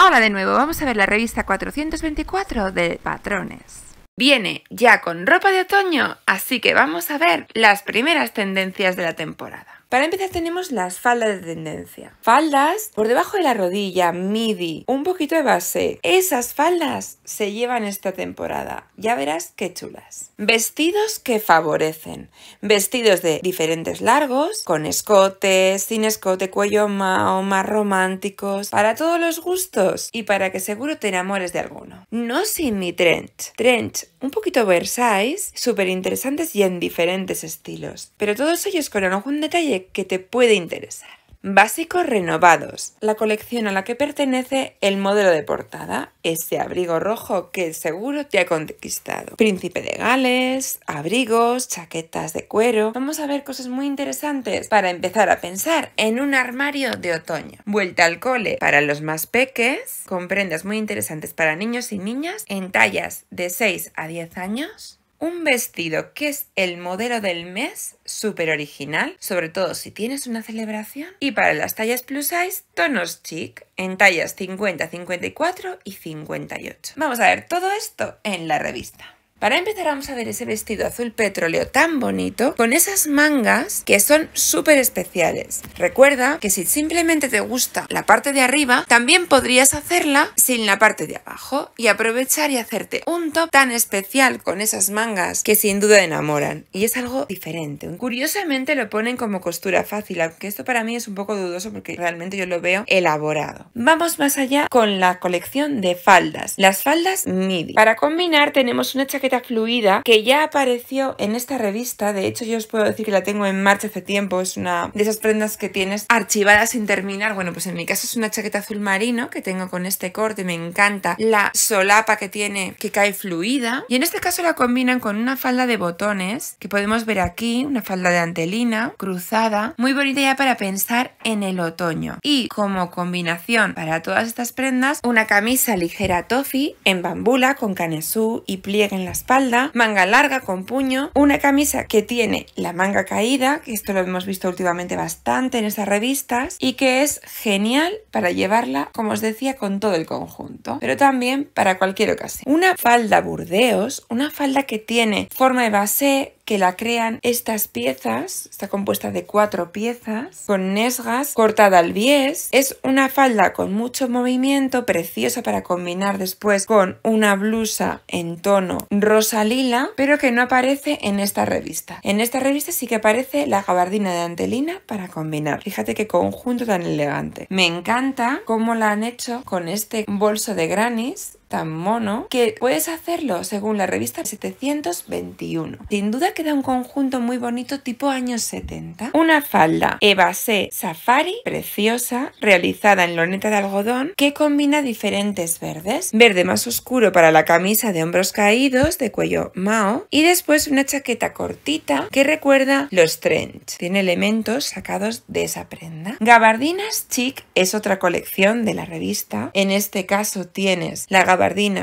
Hola de nuevo, vamos a ver la revista 424 de patrones. Viene ya con ropa de otoño, así que vamos a ver las primeras tendencias de la temporada. Para empezar tenemos las faldas de tendencia. Faldas por debajo de la rodilla, midi, un poquito de base. Esas faldas se llevan esta temporada. Ya verás qué chulas. Vestidos que favorecen. Vestidos de diferentes largos, con escotes, sin escote, cuello mao, más románticos, para todos los gustos y para que seguro te enamores de alguno. No sin mi trench. Trench un poquito versáis, súper interesantes y en diferentes estilos. Pero todos ellos con algún detalle que te puede interesar. Básicos renovados. La colección a la que pertenece el modelo de portada, ese abrigo rojo que seguro te ha conquistado. Príncipe de Gales, abrigos, chaquetas de cuero. Vamos a ver cosas muy interesantes para empezar a pensar en un armario de otoño. Vuelta al cole para los más peques, con prendas muy interesantes para niños y niñas en tallas de 6 a 10 años un vestido que es el modelo del mes, súper original, sobre todo si tienes una celebración. Y para las tallas plus size, tonos chic en tallas 50, 54 y 58. Vamos a ver todo esto en la revista. Para empezar vamos a ver ese vestido azul petróleo tan bonito con esas mangas que son súper especiales. Recuerda que si simplemente te gusta la parte de arriba, también podrías hacerla sin la parte de abajo y aprovechar y hacerte un top tan especial con esas mangas que sin duda enamoran. Y es algo diferente. Curiosamente lo ponen como costura fácil, aunque esto para mí es un poco dudoso porque realmente yo lo veo elaborado. Vamos más allá con la colección de faldas. Las faldas midi. Para combinar tenemos una chaqueta fluida que ya apareció en esta revista. De hecho, yo os puedo decir que la tengo en marcha hace tiempo. Es una de esas prendas que tienes archivadas sin terminar. Bueno, pues en mi caso es una chaqueta azul marino que tengo con este corte. Me encanta la solapa que tiene que cae fluida. Y en este caso la combinan con una falda de botones que podemos ver aquí. Una falda de antelina cruzada. Muy bonita ya para pensar en el otoño. Y como combinación para todas estas prendas, una camisa ligera toffee en bambula con canesú y pliegue en las espalda, manga larga con puño, una camisa que tiene la manga caída, que esto lo hemos visto últimamente bastante en estas revistas, y que es genial para llevarla, como os decía, con todo el conjunto, pero también para cualquier ocasión. Una falda burdeos, una falda que tiene forma de base que la crean estas piezas, está compuesta de cuatro piezas, con nesgas, cortada al bies, es una falda con mucho movimiento, preciosa para combinar después con una blusa en tono rosa lila, pero que no aparece en esta revista. En esta revista sí que aparece la gabardina de antelina para combinar. Fíjate qué conjunto tan elegante. Me encanta cómo la han hecho con este bolso de granis tan mono que puedes hacerlo según la revista 721. Sin duda queda un conjunto muy bonito tipo años 70. Una falda evasé safari preciosa realizada en loneta de algodón que combina diferentes verdes. Verde más oscuro para la camisa de hombros caídos de cuello mao y después una chaqueta cortita que recuerda los trench. Tiene elementos sacados de esa prenda. Gabardinas chic es otra colección de la revista. En este caso tienes la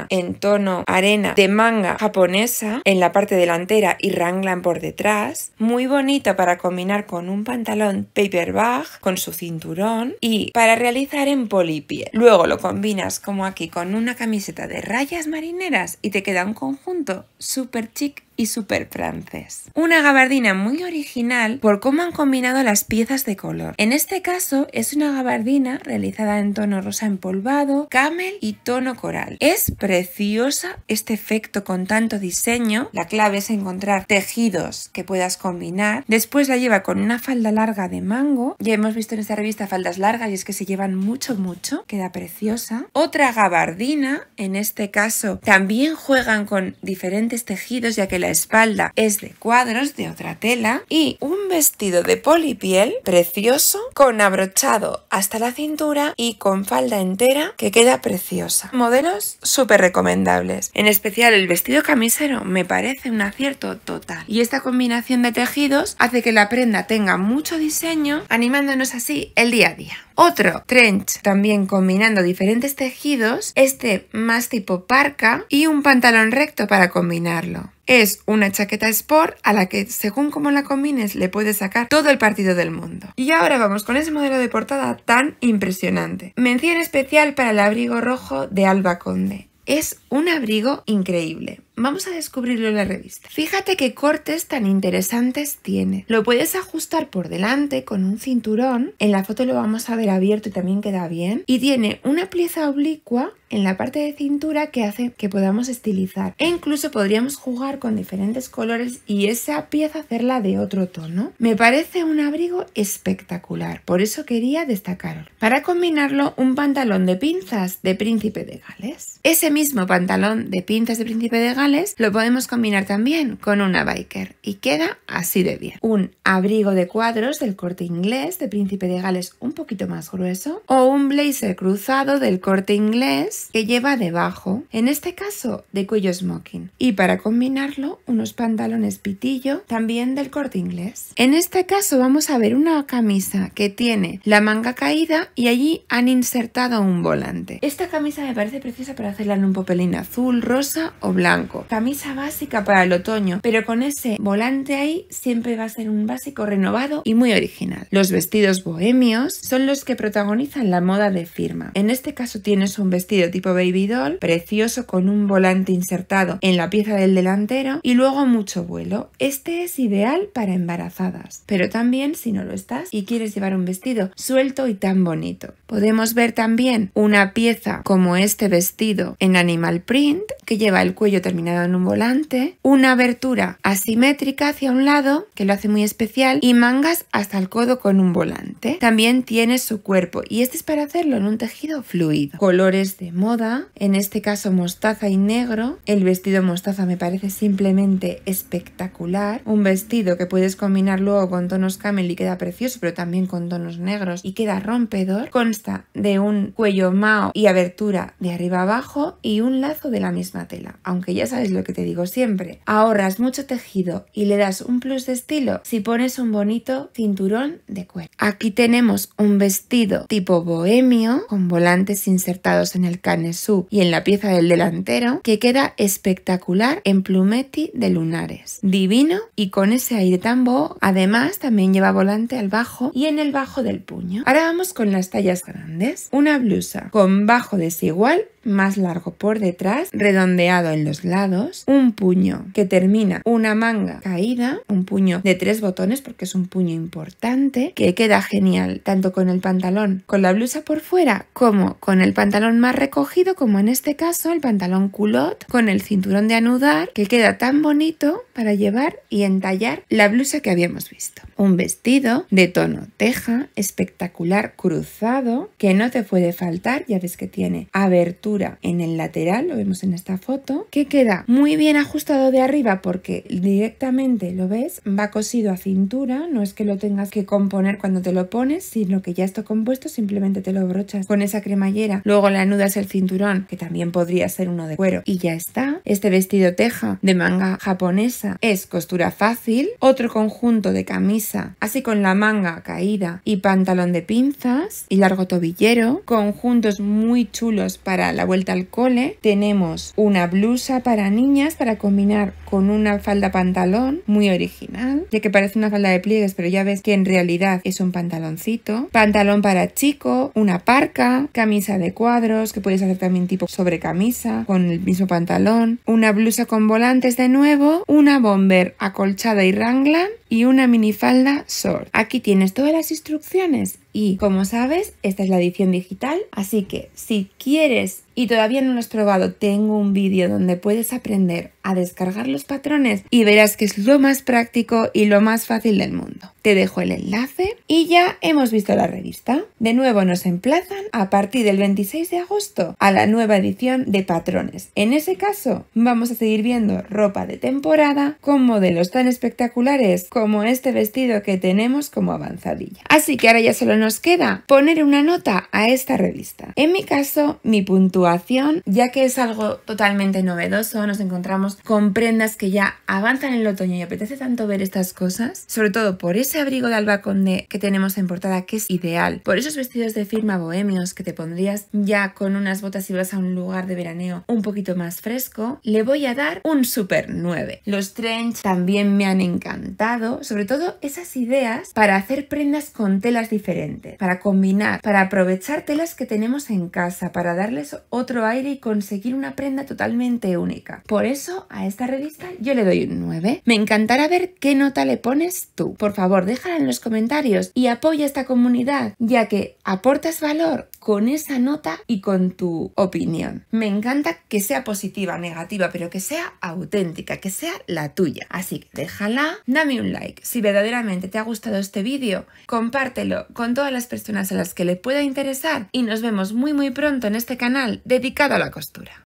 en tono arena de manga japonesa en la parte delantera y ranglan por detrás, muy bonita para combinar con un pantalón paper con su cinturón y para realizar en polipiel. Luego lo combinas como aquí con una camiseta de rayas marineras y te queda un conjunto súper chic y super francés. Una gabardina muy original por cómo han combinado las piezas de color. En este caso es una gabardina realizada en tono rosa empolvado, camel y tono coral. Es preciosa este efecto con tanto diseño. La clave es encontrar tejidos que puedas combinar. Después la lleva con una falda larga de mango. Ya hemos visto en esta revista faldas largas y es que se llevan mucho, mucho. Queda preciosa. Otra gabardina, en este caso, también juegan con diferentes tejidos ya que espalda es de cuadros de otra tela y un vestido de polipiel precioso con abrochado hasta la cintura y con falda entera que queda preciosa. Modelos súper recomendables. En especial el vestido camisero me parece un acierto total. Y esta combinación de tejidos hace que la prenda tenga mucho diseño animándonos así el día a día. Otro trench también combinando diferentes tejidos, este más tipo parca y un pantalón recto para combinarlo. Es una chaqueta sport a la que según como la combines le puedes sacar todo el partido del mundo. Y ahora vamos con ese modelo de portada tan impresionante. Mención especial para el abrigo rojo de Alba Conde. Es un abrigo increíble. Vamos a descubrirlo en la revista. Fíjate qué cortes tan interesantes tiene. Lo puedes ajustar por delante con un cinturón. En la foto lo vamos a ver abierto y también queda bien. Y tiene una pieza oblicua en la parte de cintura que hace que podamos estilizar. E incluso podríamos jugar con diferentes colores y esa pieza hacerla de otro tono. Me parece un abrigo espectacular, por eso quería destacarlo. Para combinarlo, un pantalón de pinzas de Príncipe de Gales. Ese mismo pantalón de pinzas de Príncipe de Gales lo podemos combinar también con una biker y queda así de bien. Un abrigo de cuadros del corte inglés de Príncipe de Gales un poquito más grueso o un blazer cruzado del corte inglés que lleva debajo, en este caso de cuello smoking. Y para combinarlo, unos pantalones pitillo también del corte inglés. En este caso vamos a ver una camisa que tiene la manga caída y allí han insertado un volante. Esta camisa me parece preciosa para hacerla en un popelín azul, rosa o blanco camisa básica para el otoño, pero con ese volante ahí siempre va a ser un básico renovado y muy original. Los vestidos bohemios son los que protagonizan la moda de firma. En este caso tienes un vestido tipo baby doll, precioso con un volante insertado en la pieza del delantero y luego mucho vuelo. Este es ideal para embarazadas, pero también si no lo estás y quieres llevar un vestido suelto y tan bonito. Podemos ver también una pieza como este vestido en animal print que lleva el cuello terminado en un volante, una abertura asimétrica hacia un lado, que lo hace muy especial, y mangas hasta el codo con un volante. También tiene su cuerpo y este es para hacerlo en un tejido fluido. Colores de moda, en este caso mostaza y negro. El vestido mostaza me parece simplemente espectacular. Un vestido que puedes combinar luego con tonos camel y queda precioso, pero también con tonos negros y queda rompedor. Consta de un cuello mao y abertura de arriba abajo y un lazo de la misma tela, aunque ya sabes es lo que te digo siempre. Ahorras mucho tejido y le das un plus de estilo si pones un bonito cinturón de cuero. Aquí tenemos un vestido tipo bohemio con volantes insertados en el canesú y en la pieza del delantero que queda espectacular en plumeti de lunares. Divino y con ese aire tan Además también lleva volante al bajo y en el bajo del puño. Ahora vamos con las tallas grandes. Una blusa con bajo desigual más largo por detrás, redondeado en los lados un puño que termina una manga caída, un puño de tres botones porque es un puño importante, que queda genial tanto con el pantalón con la blusa por fuera como con el pantalón más recogido, como en este caso el pantalón culot, con el cinturón de anudar, que queda tan bonito para llevar y entallar la blusa que habíamos visto un vestido de tono teja espectacular cruzado que no te puede faltar, ya ves que tiene abertura en el lateral, lo vemos en esta foto, que queda muy bien ajustado de arriba porque directamente lo ves, va cosido a cintura, no es que lo tengas que componer cuando te lo pones, sino que ya está compuesto, simplemente te lo brochas con esa cremallera, luego le anudas el cinturón, que también podría ser uno de cuero, y ya está. Este vestido teja de manga japonesa es costura fácil, otro conjunto de camisa así con la manga caída y pantalón de pinzas y largo tobillero, conjuntos muy chulos para la vuelta al cole, tenemos una blusa para niñas para combinar con una falda pantalón muy original, ya que parece una falda de pliegues, pero ya ves que en realidad es un pantaloncito, pantalón para chico, una parca, camisa de cuadros, que puedes hacer también tipo sobre camisa, con el mismo pantalón, una blusa con volantes de nuevo, una bomber acolchada y ranglan y una minifalda short. Aquí tienes todas las instrucciones y como sabes, esta es la edición digital, así que si quieres y todavía no lo has probado, tengo un vídeo donde puedes aprender a descargar los patrones y verás que es lo más práctico y lo más fácil del mundo. Te dejo el enlace y ya hemos visto la revista. De nuevo nos emplazan a partir del 26 de agosto a la nueva edición de patrones. En ese caso vamos a seguir viendo ropa de temporada con modelos tan espectaculares como este vestido que tenemos como avanzadilla. Así que ahora ya solo nos nos queda poner una nota a esta revista. En mi caso, mi puntuación, ya que es algo totalmente novedoso, nos encontramos con prendas que ya avanzan en el otoño y apetece tanto ver estas cosas, sobre todo por ese abrigo de albaconde que tenemos en portada que es ideal, por esos vestidos de firma bohemios que te pondrías ya con unas botas y vas a un lugar de veraneo un poquito más fresco, le voy a dar un super 9. Los trench también me han encantado, sobre todo esas ideas para hacer prendas con telas diferentes para combinar, para aprovechar telas que tenemos en casa, para darles otro aire y conseguir una prenda totalmente única. Por eso a esta revista yo le doy un 9. Me encantará ver qué nota le pones tú. Por favor, déjala en los comentarios y apoya esta comunidad, ya que aportas valor con esa nota y con tu opinión. Me encanta que sea positiva, negativa, pero que sea auténtica, que sea la tuya. Así que déjala, dame un like. Si verdaderamente te ha gustado este vídeo, compártelo con todas las personas a las que le pueda interesar y nos vemos muy muy pronto en este canal dedicado a la costura.